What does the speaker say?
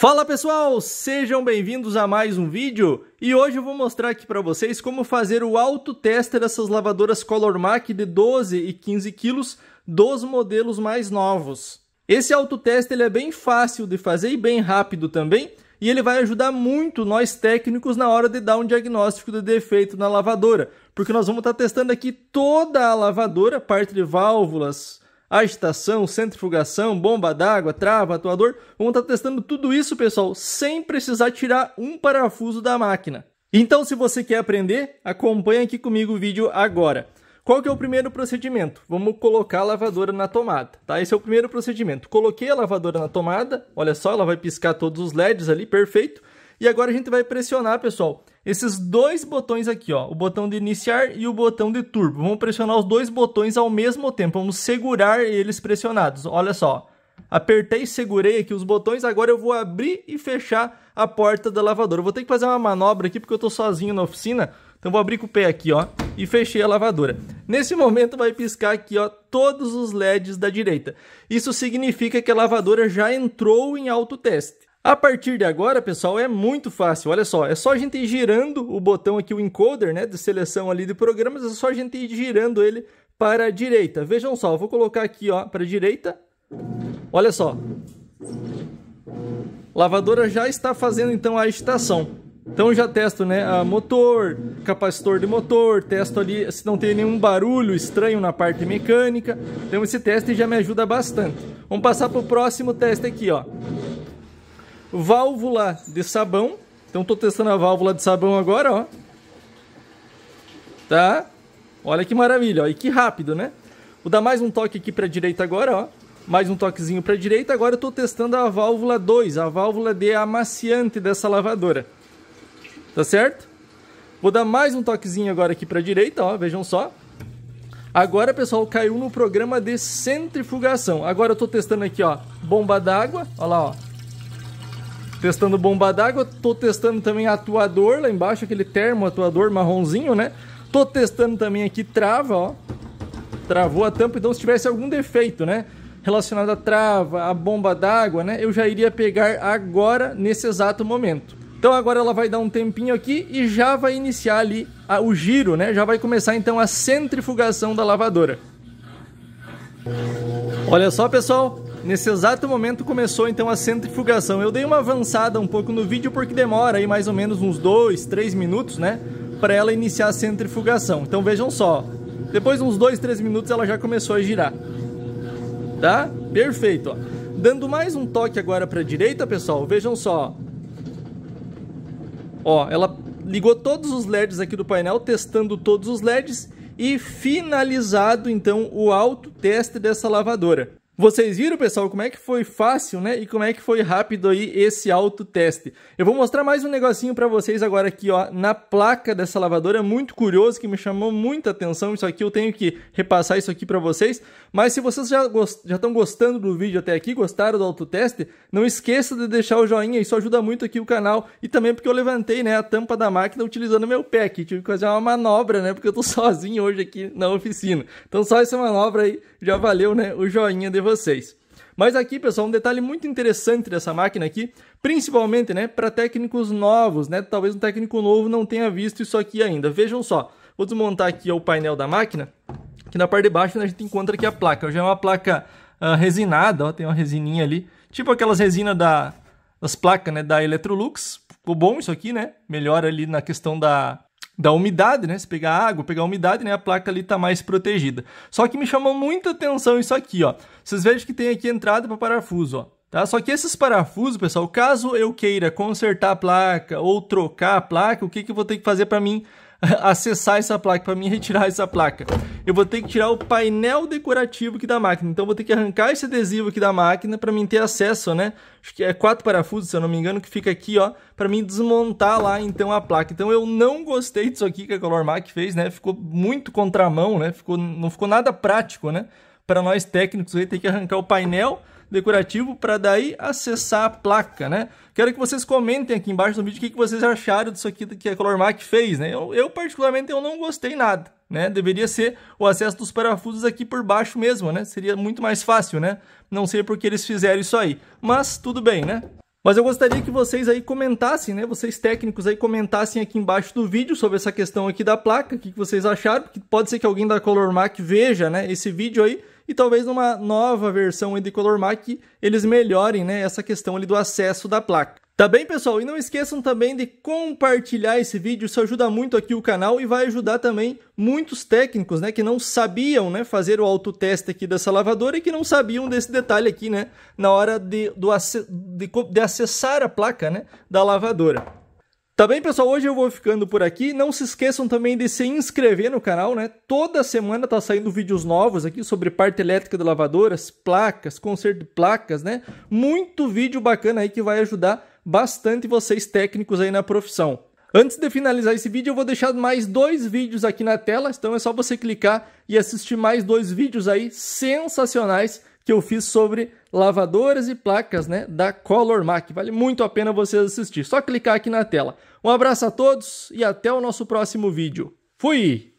Fala pessoal, sejam bem-vindos a mais um vídeo e hoje eu vou mostrar aqui para vocês como fazer o autoteste dessas lavadoras Colormac de 12 e 15 kg dos modelos mais novos. Esse autoteste ele é bem fácil de fazer e bem rápido também e ele vai ajudar muito nós técnicos na hora de dar um diagnóstico de defeito na lavadora, porque nós vamos estar tá testando aqui toda a lavadora, parte de válvulas, agitação, centrifugação, bomba d'água, trava, atuador. Vamos estar tá testando tudo isso, pessoal, sem precisar tirar um parafuso da máquina. Então, se você quer aprender, acompanhe aqui comigo o vídeo agora. Qual que é o primeiro procedimento? Vamos colocar a lavadora na tomada, tá? Esse é o primeiro procedimento. Coloquei a lavadora na tomada, olha só, ela vai piscar todos os LEDs ali, perfeito. E agora a gente vai pressionar, pessoal, esses dois botões aqui, ó, o botão de iniciar e o botão de turbo. Vamos pressionar os dois botões ao mesmo tempo, vamos segurar eles pressionados. Olha só, apertei e segurei aqui os botões, agora eu vou abrir e fechar a porta da lavadora. vou ter que fazer uma manobra aqui porque eu estou sozinho na oficina, então vou abrir com o pé aqui, ó, e fechei a lavadora. Nesse momento vai piscar aqui, ó, todos os LEDs da direita. Isso significa que a lavadora já entrou em autoteste. A partir de agora, pessoal, é muito fácil. Olha só, é só a gente ir girando o botão aqui, o encoder, né, de seleção ali de programas, é só a gente ir girando ele para a direita. Vejam só, vou colocar aqui, ó, para a direita. Olha só. Lavadora já está fazendo então a agitação. Então já testo, né, a motor, capacitor de motor, testo ali se não tem nenhum barulho estranho na parte mecânica. Então esse teste já me ajuda bastante. Vamos passar para o próximo teste aqui, ó válvula de sabão. Então estou testando a válvula de sabão agora, ó. Tá? Olha que maravilha, ó. E que rápido, né? Vou dar mais um toque aqui para a direita agora, ó. Mais um toquezinho para a direita. Agora eu estou testando a válvula 2, a válvula de amaciante dessa lavadora. Tá certo? Vou dar mais um toquezinho agora aqui para a direita, ó. Vejam só. Agora, pessoal, caiu no programa de centrifugação. Agora eu estou testando aqui, ó, bomba d'água. Olha lá, ó testando bomba d'água, tô testando também atuador lá embaixo, aquele termo atuador marronzinho, né? Tô testando também aqui trava, ó. Travou a tampa, então se tivesse algum defeito, né? Relacionado à trava, à bomba d'água, né? Eu já iria pegar agora, nesse exato momento. Então agora ela vai dar um tempinho aqui e já vai iniciar ali a, o giro, né? Já vai começar então a centrifugação da lavadora. Olha só, pessoal, Nesse exato momento começou então a centrifugação. Eu dei uma avançada um pouco no vídeo porque demora aí mais ou menos uns 2, 3 minutos, né? Para ela iniciar a centrifugação. Então vejam só. Depois de uns 2, 3 minutos ela já começou a girar. Tá? Perfeito, ó. Dando mais um toque agora para a direita, pessoal. Vejam só. Ó, ela ligou todos os LEDs aqui do painel, testando todos os LEDs e finalizado então o autoteste teste dessa lavadora. Vocês viram, pessoal, como é que foi fácil, né? E como é que foi rápido aí esse autoteste. Eu vou mostrar mais um negocinho para vocês agora aqui, ó, na placa dessa lavadora, muito curioso, que me chamou muita atenção isso aqui, eu tenho que repassar isso aqui para vocês. Mas se vocês já estão gostando do vídeo até aqui, gostaram do autoteste, não esqueça de deixar o joinha, isso ajuda muito aqui o canal. E também porque eu levantei, né, a tampa da máquina utilizando meu pé aqui, tive que fazer uma manobra, né, porque eu tô sozinho hoje aqui na oficina. Então só essa manobra aí já valeu, né, o joinha de vocês. Mas aqui, pessoal, um detalhe muito interessante dessa máquina aqui, principalmente, né, para técnicos novos, né? Talvez um técnico novo não tenha visto isso aqui ainda. Vejam só. Vou desmontar aqui o painel da máquina. que na parte de baixo né, a gente encontra aqui a placa. Já é uma placa uh, resinada, ó, tem uma resininha ali. Tipo aquelas resinas da, das placas né, da Electrolux. Ficou bom isso aqui, né? Melhor ali na questão da, da umidade, né? Se pegar água, pegar umidade, né? A placa ali tá mais protegida. Só que me chamou muita atenção isso aqui, ó. Vocês vejam que tem aqui entrada para parafuso, ó. Tá? Só que esses parafusos, pessoal, caso eu queira consertar a placa ou trocar a placa, o que, que eu vou ter que fazer para mim acessar essa placa, para mim é retirar essa placa. Eu vou ter que tirar o painel decorativo aqui da máquina. Então vou ter que arrancar esse adesivo aqui da máquina para mim ter acesso, né? Acho que é quatro parafusos, se eu não me engano, que fica aqui, ó, para mim desmontar lá então a placa. Então eu não gostei disso aqui que a Color Mac fez, né? Ficou muito contramão, né? Ficou não ficou nada prático, né? Para nós técnicos aí ter que arrancar o painel decorativo para daí acessar a placa, né? Quero que vocês comentem aqui embaixo no vídeo o que, vocês acharam disso aqui que a ColorMac fez, né? Eu, eu particularmente eu não gostei nada, né? Deveria ser o acesso dos parafusos aqui por baixo mesmo, né? Seria muito mais fácil, né? Não sei porque eles fizeram isso aí, mas tudo bem, né? Mas eu gostaria que vocês aí comentassem, né? Vocês técnicos aí comentassem aqui embaixo do vídeo sobre essa questão aqui da placa, o que vocês acharam, porque pode ser que alguém da ColorMac veja, né, esse vídeo aí e talvez numa nova versão de Color Mac eles melhorem né, essa questão ali do acesso da placa. Tá bem, pessoal? E não esqueçam também de compartilhar esse vídeo, isso ajuda muito aqui o canal e vai ajudar também muitos técnicos, né, que não sabiam, né, fazer o autoteste aqui dessa lavadora e que não sabiam desse detalhe aqui, né, na hora de, do, de, de acessar a placa, né, da lavadora. Tá bem, pessoal? Hoje eu vou ficando por aqui. Não se esqueçam também de se inscrever no canal, né? Toda semana tá saindo vídeos novos aqui sobre parte elétrica de lavadoras, placas, conserto de placas, né? Muito vídeo bacana aí que vai ajudar bastante vocês técnicos aí na profissão. Antes de finalizar esse vídeo, eu vou deixar mais dois vídeos aqui na tela, então é só você clicar e assistir mais dois vídeos aí sensacionais que eu fiz sobre lavadoras e placas né, da Color Mac. Vale muito a pena vocês assistir. Só clicar aqui na tela. Um abraço a todos e até o nosso próximo vídeo. Fui!